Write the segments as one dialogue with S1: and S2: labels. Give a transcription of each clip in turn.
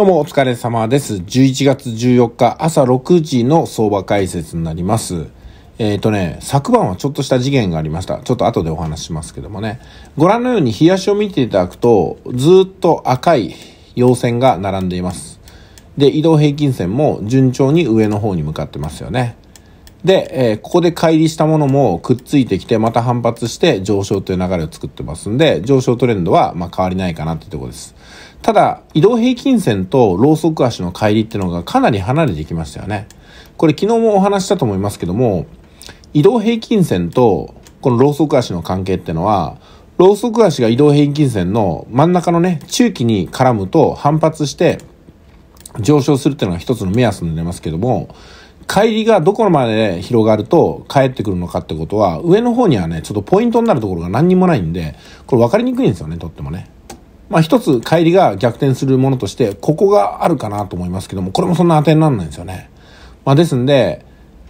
S1: どうもお疲れ様です。11月14日朝6時の相場解説になります。えっ、ー、とね、昨晩はちょっとした事件がありました。ちょっと後でお話しますけどもね。ご覧のように日足を見ていただくと、ずっと赤い陽線が並んでいます。で、移動平均線も順調に上の方に向かってますよね。で、えー、ここで乖離したものもくっついてきて、また反発して上昇という流れを作ってますんで、上昇トレンドはま変わりないかなっていうところです。ただ、移動平均線とローソク足の乖離っていうのがかなり離れてきましたよね。これ昨日もお話したと思いますけども、移動平均線とこのローソク足の関係っていうのは、ローソク足が移動平均線の真ん中のね、中期に絡むと反発して上昇するっていうのが一つの目安になりますけども、帰りがどこまで広がると帰ってくるのかってことは、上の方にはね、ちょっとポイントになるところが何にもないんで、これ分かりにくいんですよね、とってもね。まあ一つ帰りが逆転するものとして、ここがあるかなと思いますけども、これもそんな当てにならないんですよね。まあですんで、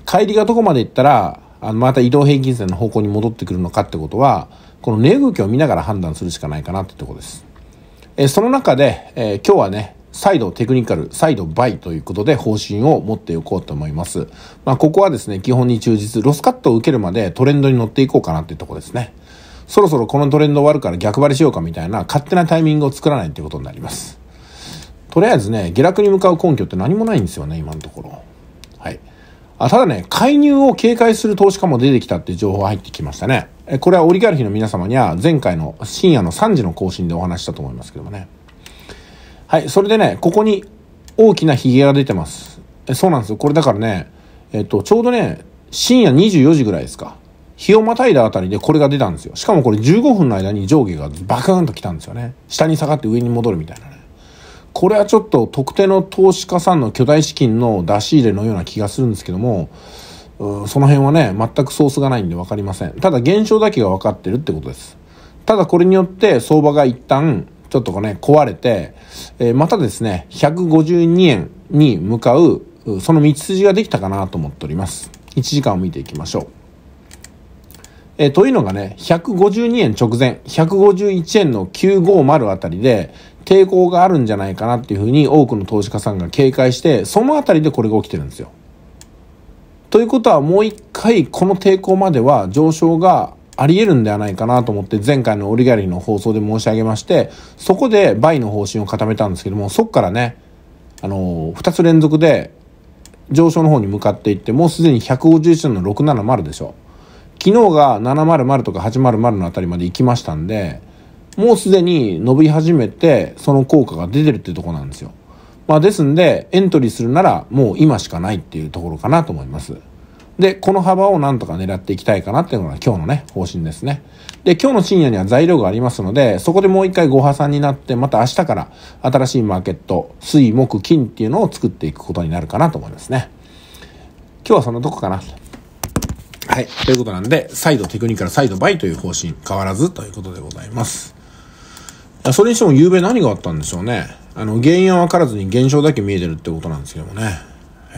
S1: 帰りがどこまで行ったら、あの、また移動平均線の方向に戻ってくるのかってことは、この値動きを見ながら判断するしかないかなってとこです。えその中で、えー、今日はね、再度テクニカル、再度バイということで方針を持っておこうと思います。まあ、ここはですね、基本に忠実、ロスカットを受けるまでトレンドに乗っていこうかなっていうとこですね。そろそろこのトレンド終わるから逆張りしようかみたいな勝手なタイミングを作らないってことになります。とりあえずね、下落に向かう根拠って何もないんですよね、今のところ。はい。あただね、介入を警戒する投資家も出てきたっていう情報が入ってきましたね。これはオリガルヒの皆様には前回の深夜の3時の更新でお話したと思いますけどもね。はい、それでね、ここに大きなヒゲが出てます。えそうなんですよ。これだからね、えっと、ちょうどね、深夜24時ぐらいですか。日をまたいだあたりでこれが出たんですよ。しかもこれ15分の間に上下がバカーンと来たんですよね。下に下がって上に戻るみたいなね。これはちょっと特定の投資家さんの巨大資金の出し入れのような気がするんですけども、その辺はね、全くソースがないんで分かりません。ただ現象だけが分かってるってことです。ただこれによって相場が一旦ちょっとね、壊れて、えー、またですね、152円に向かう、その道筋ができたかなと思っております。1時間を見ていきましょう。えー、というのがね、152円直前、151円の950あたりで、抵抗があるんじゃないかなっていうふうに多くの投資家さんが警戒して、そのあたりでこれが起きてるんですよ。ということはもう一回この抵抗までは上昇があり得るんではないかなと思って前回のオリガリの放送で申し上げまして、そこで倍の方針を固めたんですけども、そこからね、あのー、2つ連続で上昇の方に向かっていって、もうすでに151の670でしょ。昨日が700とか800のあたりまで行きましたんで、もうすでに伸び始めて、その効果が出てるってうとこなんですよ。まあ、ですんで、エントリーするなら、もう今しかないっていうところかなと思います。で、この幅をなんとか狙っていきたいかなっていうのが今日のね、方針ですね。で、今日の深夜には材料がありますので、そこでもう一回ご破産になって、また明日から新しいマーケット、水、木、金っていうのを作っていくことになるかなと思いますね。今日はそんなとこかな。はい。ということなんで、再度テクニカル、再度倍という方針変わらずということでございます。それにしても昨夜何があったんでしょうね。あの、原因はわからずに現象だけ見えてるってことなんですけどもね。は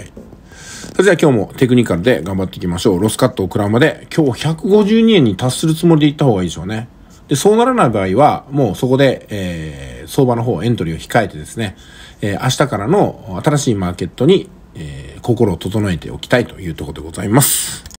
S1: い。それでは今日もテクニカルで頑張っていきましょう。ロスカットを食らうまで、今日152円に達するつもりでいった方がいいでしょうね。で、そうならない場合は、もうそこで、えー、相場の方、エントリーを控えてですね、えー、明日からの新しいマーケットに、えー、心を整えておきたいというところでございます。